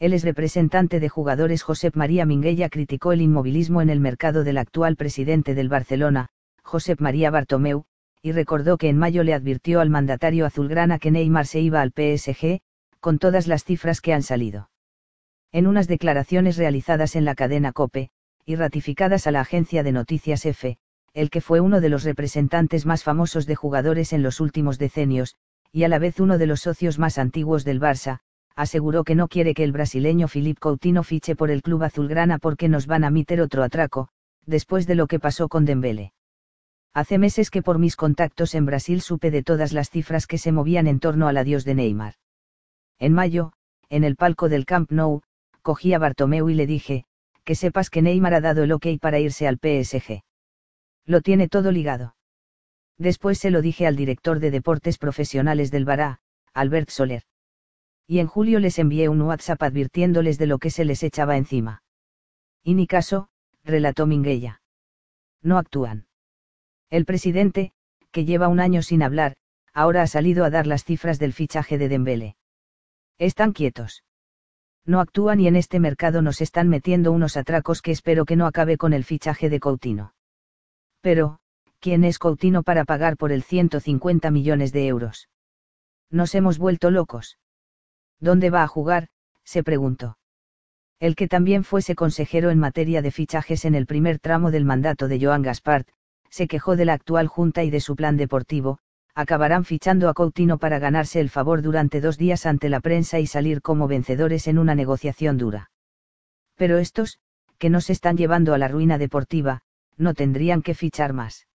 el ex representante de jugadores Josep María Minguella criticó el inmovilismo en el mercado del actual presidente del Barcelona, Josep María Bartomeu, y recordó que en mayo le advirtió al mandatario azulgrana que Neymar se iba al PSG, con todas las cifras que han salido. En unas declaraciones realizadas en la cadena COPE, y ratificadas a la agencia de noticias EFE, el que fue uno de los representantes más famosos de jugadores en los últimos decenios, y a la vez uno de los socios más antiguos del Barça, aseguró que no quiere que el brasileño Philippe Coutinho fiche por el club azulgrana porque nos van a meter otro atraco, después de lo que pasó con Dembele. Hace meses que por mis contactos en Brasil supe de todas las cifras que se movían en torno al adiós de Neymar. En mayo, en el palco del Camp Nou, cogí a Bartomeu y le dije, que sepas que Neymar ha dado el ok para irse al PSG. Lo tiene todo ligado. Después se lo dije al director de deportes profesionales del Bará, Albert Soler y en julio les envié un WhatsApp advirtiéndoles de lo que se les echaba encima. Y ni caso, relató Mingueya. No actúan. El presidente, que lleva un año sin hablar, ahora ha salido a dar las cifras del fichaje de Dembele. Están quietos. No actúan y en este mercado nos están metiendo unos atracos que espero que no acabe con el fichaje de Coutinho. Pero, ¿quién es Coutinho para pagar por el 150 millones de euros? Nos hemos vuelto locos. ¿Dónde va a jugar? se preguntó. El que también fuese consejero en materia de fichajes en el primer tramo del mandato de Joan Gaspart, se quejó de la actual junta y de su plan deportivo, acabarán fichando a Coutinho para ganarse el favor durante dos días ante la prensa y salir como vencedores en una negociación dura. Pero estos, que nos están llevando a la ruina deportiva, no tendrían que fichar más.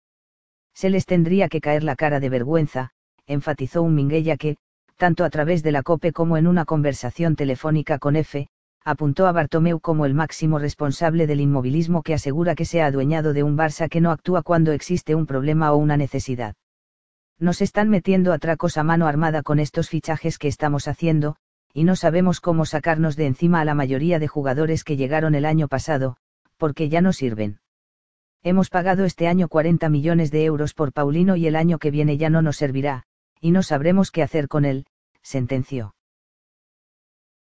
Se les tendría que caer la cara de vergüenza, enfatizó un Minguella que, tanto a través de la COPE como en una conversación telefónica con F, apuntó a Bartomeu como el máximo responsable del inmovilismo que asegura que se adueñado de un Barça que no actúa cuando existe un problema o una necesidad. Nos están metiendo atracos a mano armada con estos fichajes que estamos haciendo, y no sabemos cómo sacarnos de encima a la mayoría de jugadores que llegaron el año pasado, porque ya no sirven. Hemos pagado este año 40 millones de euros por Paulino y el año que viene ya no nos servirá, y no sabremos qué hacer con él, sentenció.